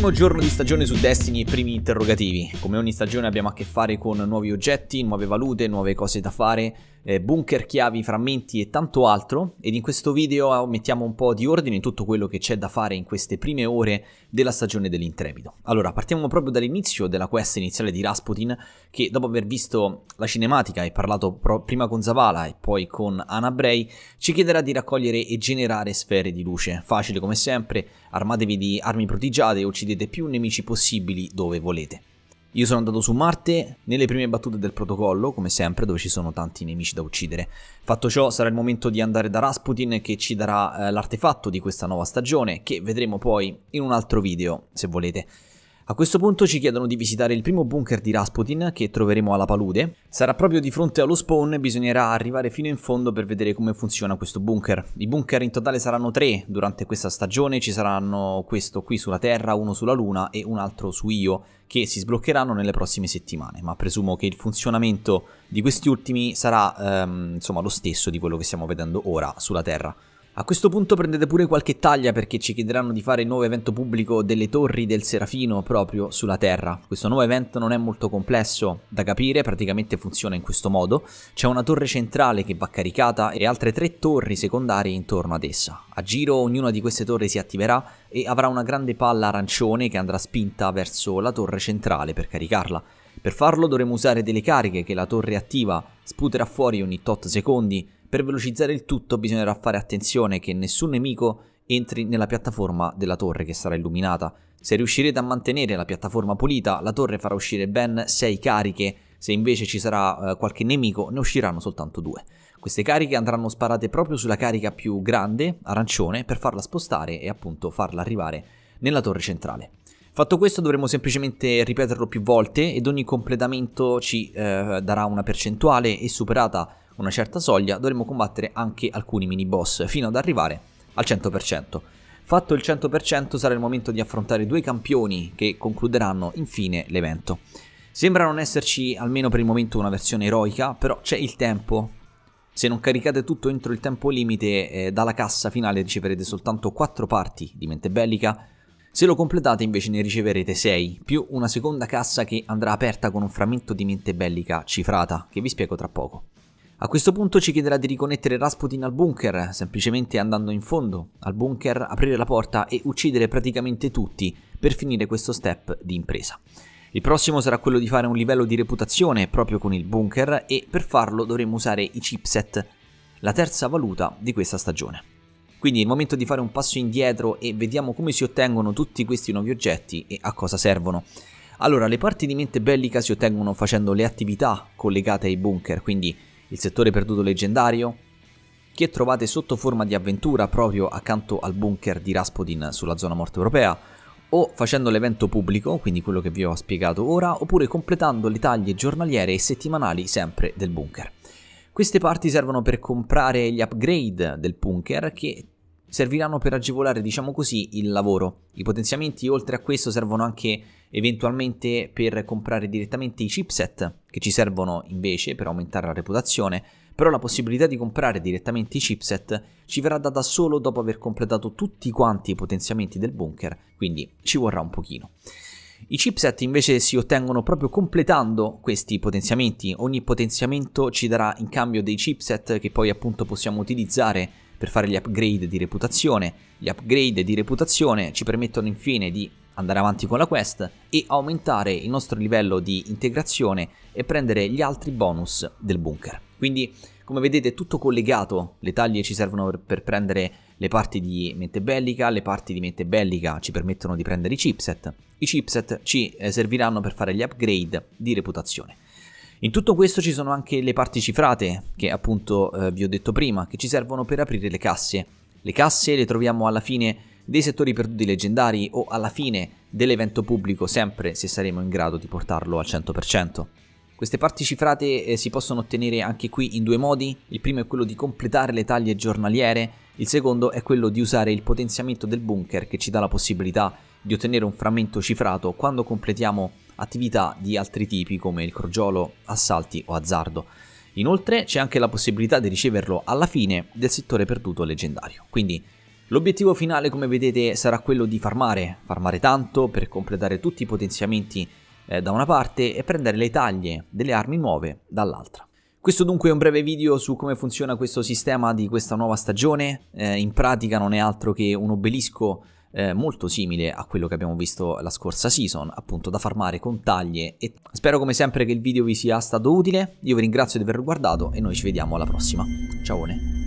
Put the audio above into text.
Primo giorno di stagione su Destiny e primi interrogativi. Come ogni stagione abbiamo a che fare con nuovi oggetti, nuove valute, nuove cose da fare, eh, bunker, chiavi, frammenti e tanto altro. Ed in questo video ah, mettiamo un po' di ordine in tutto quello che c'è da fare in queste prime ore della stagione dell'Intrepido. Allora, partiamo proprio dall'inizio della quest iniziale di Rasputin, che dopo aver visto la cinematica e parlato pro- prima con Zavala e poi con Anna Bray, ci chiederà di raccogliere e generare sfere di luce. Facile come sempre, armatevi di armi protigiate e uccidete uccidete più nemici possibili dove volete. Io sono andato su Marte nelle prime battute del protocollo, come sempre, dove ci sono tanti nemici da uccidere. Fatto ciò, sarà il momento di andare da Rasputin che ci darà eh, l'artefatto di questa nuova stagione, che vedremo poi in un altro video, se volete. A questo punto ci chiedono di visitare il primo bunker di Rasputin che troveremo alla palude. Sarà proprio di fronte allo spawn e bisognerà arrivare fino in fondo per vedere come funziona questo bunker. I bunker in totale saranno tre durante questa stagione, ci saranno questo qui sulla Terra, uno sulla Luna e un altro su Io che si sbloccheranno nelle prossime settimane, ma presumo che il funzionamento di questi ultimi sarà ehm, insomma lo stesso di quello che stiamo vedendo ora sulla Terra. A questo punto prendete pure qualche taglia perché ci chiederanno di fare il nuovo evento pubblico delle torri del Serafino proprio sulla Terra. Questo nuovo evento non è molto complesso da capire, praticamente funziona in questo modo. C'è una torre centrale che va caricata e altre tre torri secondarie intorno ad essa. A giro ognuna di queste torri si attiverà e avrà una grande palla arancione che andrà spinta verso la torre centrale per caricarla. Per farlo dovremo usare delle cariche che la torre attiva sputerà fuori ogni tot secondi per velocizzare il tutto bisognerà fare attenzione che nessun nemico entri nella piattaforma della torre che sarà illuminata. Se riuscirete a mantenere la piattaforma pulita, la torre farà uscire ben 6 cariche, se invece ci sarà eh, qualche nemico ne usciranno soltanto 2. Queste cariche andranno sparate proprio sulla carica più grande, arancione, per farla spostare e appunto farla arrivare nella torre centrale. Fatto questo dovremo semplicemente ripeterlo più volte ed ogni completamento ci eh, darà una percentuale e superata una certa soglia dovremo combattere anche alcuni mini boss fino ad arrivare al 100%. Fatto il 100% sarà il momento di affrontare due campioni che concluderanno infine l'evento. Sembra non esserci almeno per il momento una versione eroica, però c'è il tempo. Se non caricate tutto entro il tempo limite, eh, dalla cassa finale riceverete soltanto 4 parti di mente bellica. Se lo completate invece ne riceverete 6, più una seconda cassa che andrà aperta con un frammento di mente bellica cifrata, che vi spiego tra poco. A questo punto ci chiederà di riconnettere Rasputin al bunker, semplicemente andando in fondo al bunker, aprire la porta e uccidere praticamente tutti per finire questo step di impresa. Il prossimo sarà quello di fare un livello di reputazione proprio con il bunker e per farlo dovremo usare i chipset, la terza valuta di questa stagione. Quindi è il momento di fare un passo indietro e vediamo come si ottengono tutti questi nuovi oggetti e a cosa servono. Allora, le parti di mente bellica si ottengono facendo le attività collegate ai bunker, quindi il settore perduto leggendario, che trovate sotto forma di avventura proprio accanto al bunker di Rasputin sulla zona morte europea, o facendo l'evento pubblico, quindi quello che vi ho spiegato ora, oppure completando le taglie giornaliere e settimanali sempre del bunker. Queste parti servono per comprare gli upgrade del bunker che serviranno per agevolare, diciamo così, il lavoro. I potenziamenti oltre a questo servono anche eventualmente per comprare direttamente i chipset che ci servono invece per aumentare la reputazione, però la possibilità di comprare direttamente i chipset ci verrà data solo dopo aver completato tutti quanti i potenziamenti del bunker, quindi ci vorrà un pochino. I chipset invece si ottengono proprio completando questi potenziamenti, ogni potenziamento ci darà in cambio dei chipset che poi appunto possiamo utilizzare per fare gli upgrade di reputazione. Gli upgrade di reputazione ci permettono infine di andare avanti con la quest e aumentare il nostro livello di integrazione e prendere gli altri bonus del bunker. Quindi, come vedete, è tutto collegato. Le taglie ci servono per prendere le parti di mente bellica, le parti di mente bellica ci permettono di prendere i chipset. I chipset ci eh, serviranno per fare gli upgrade di reputazione. In tutto questo ci sono anche le parti cifrate, che appunto eh, vi ho detto prima, che ci servono per aprire le casse. Le casse le troviamo alla fine dei settori perduti leggendari o alla fine dell'evento pubblico, sempre se saremo in grado di portarlo al 100%. Queste parti cifrate eh, si possono ottenere anche qui in due modi, il primo è quello di completare le taglie giornaliere, il secondo è quello di usare il potenziamento del bunker che ci dà la possibilità di ottenere un frammento cifrato quando completiamo attività di altri tipi come il crogiolo, assalti o azzardo. Inoltre c'è anche la possibilità di riceverlo alla fine del settore perduto leggendario. Quindi l'obiettivo finale come vedete sarà quello di farmare, farmare tanto per completare tutti i potenziamenti eh, da una parte e prendere le taglie delle armi nuove dall'altra. Questo dunque è un breve video su come funziona questo sistema di questa nuova stagione, eh, in pratica non è altro che un obelisco eh, molto simile a quello che abbiamo visto la scorsa season, appunto da farmare con taglie e spero come sempre che il video vi sia stato utile, io vi ringrazio di aver guardato e noi ci vediamo alla prossima, ciao!